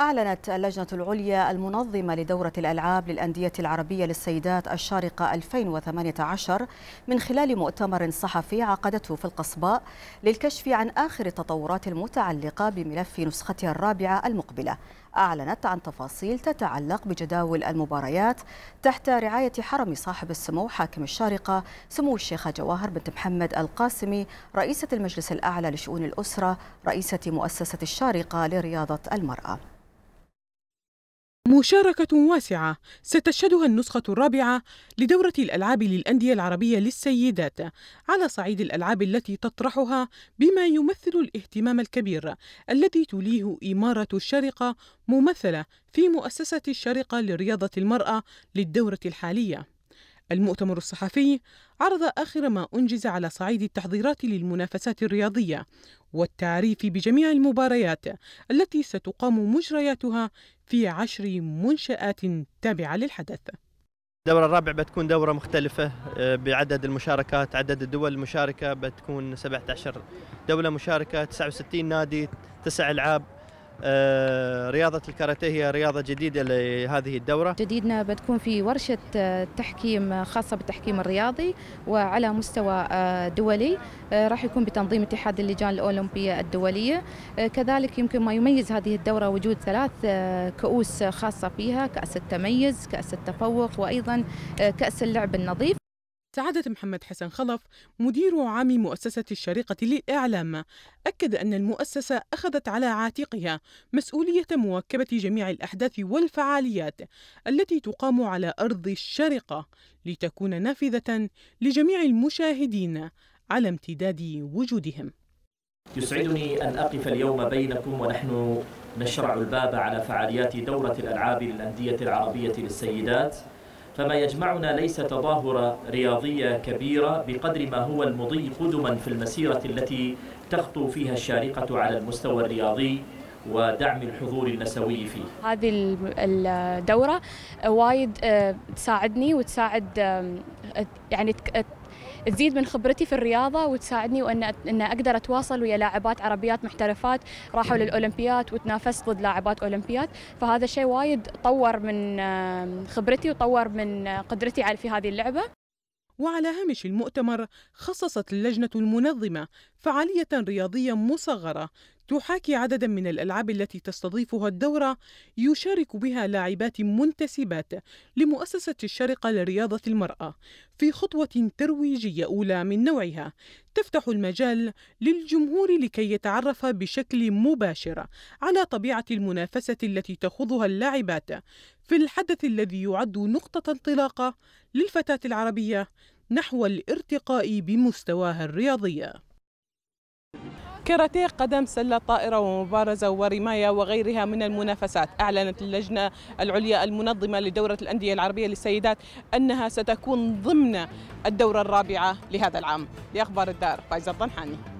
أعلنت اللجنة العليا المنظمة لدورة الألعاب للأندية العربية للسيدات الشارقة 2018 من خلال مؤتمر صحفي عقدته في القصباء للكشف عن آخر التطورات المتعلقة بملف نسختها الرابعة المقبلة أعلنت عن تفاصيل تتعلق بجداول المباريات تحت رعاية حرم صاحب السمو حاكم الشارقة سمو الشيخة جواهر بنت محمد القاسمي رئيسة المجلس الأعلى لشؤون الأسرة رئيسة مؤسسة الشارقة لرياضة المرأة مشاركة واسعة ستشهدها النسخة الرابعة لدورة الألعاب للأندية العربية للسيدات على صعيد الألعاب التي تطرحها بما يمثل الاهتمام الكبير الذي توليه إمارة الشارقة ممثلة في مؤسسة الشارقة لرياضة المرأة للدورة الحالية المؤتمر الصحفي عرض آخر ما أنجز على صعيد التحضيرات للمنافسات الرياضية والتعريف بجميع المباريات التي ستقام مجرياتها في عشر منشآت تابعة للحدث الدورة الرابعة بتكون دورة مختلفة آه، بعدد المشاركات عدد الدول المشاركة بتكون 17 دولة مشاركة 69 نادي تسع ألعاب آه، رياضة الكاراتيه هي رياضة جديدة لهذه الدورة جديدنا بتكون في ورشة آه، تحكيم آه، خاصة بالتحكيم الرياضي وعلى مستوى دولي راح يكون بتنظيم اتحاد اللجان الأولمبية الدولية كذلك يمكن ما يميز هذه الدورة وجود ثلاث كؤوس خاصة فيها كأس التميز كأس التفوق وأيضا كأس اللعب النظيف سعادة محمد حسن خلف مدير عام مؤسسة الشريقة للإعلام أكد أن المؤسسة أخذت على عاتقها مسؤولية مواكبة جميع الأحداث والفعاليات التي تقام على أرض الشرقة لتكون نافذة لجميع المشاهدين على امتداد وجودهم يسعدني أن أقف اليوم بينكم ونحن نشرع الباب على فعاليات دورة الألعاب للأندية العربية للسيدات فما يجمعنا ليس تظاهرة رياضية كبيرة بقدر ما هو المضي قدما في المسيرة التي تخطو فيها الشارقة على المستوى الرياضي ودعم الحضور النسوي فيه هذه الدورة وايد آه، تساعدني وتساعد يعني تزيد من خبرتي في الرياضة وتساعدني وأن أن أقدر أتواصل ويا لاعبات عربيات محترفات راحوا للأولمبيات وتنافست ضد لاعبات أولمبيات فهذا الشيء وايد طور من خبرتي وطور من آه، قدرتي على في هذه اللعبة وعلى هامش المؤتمر خصصت اللجنة المنظمة فعالية رياضية مصغرة تحاكي عددا من الألعاب التي تستضيفها الدورة يشارك بها لاعبات منتسبات لمؤسسة الشرقة لرياضة المرأة في خطوة ترويجية أولى من نوعها تفتح المجال للجمهور لكي يتعرف بشكل مباشر على طبيعة المنافسة التي تخوضها اللاعبات في الحدث الذي يعد نقطة انطلاقة للفتاة العربية نحو الارتقاء بمستواها الرياضي كاراتيه قدم سلة طائرة ومبارزة ورماية وغيرها من المنافسات أعلنت اللجنة العليا المنظمة لدورة الأندية العربية للسيدات أنها ستكون ضمن الدورة الرابعة لهذا العام لأخبار الدار فايزة الضنحاني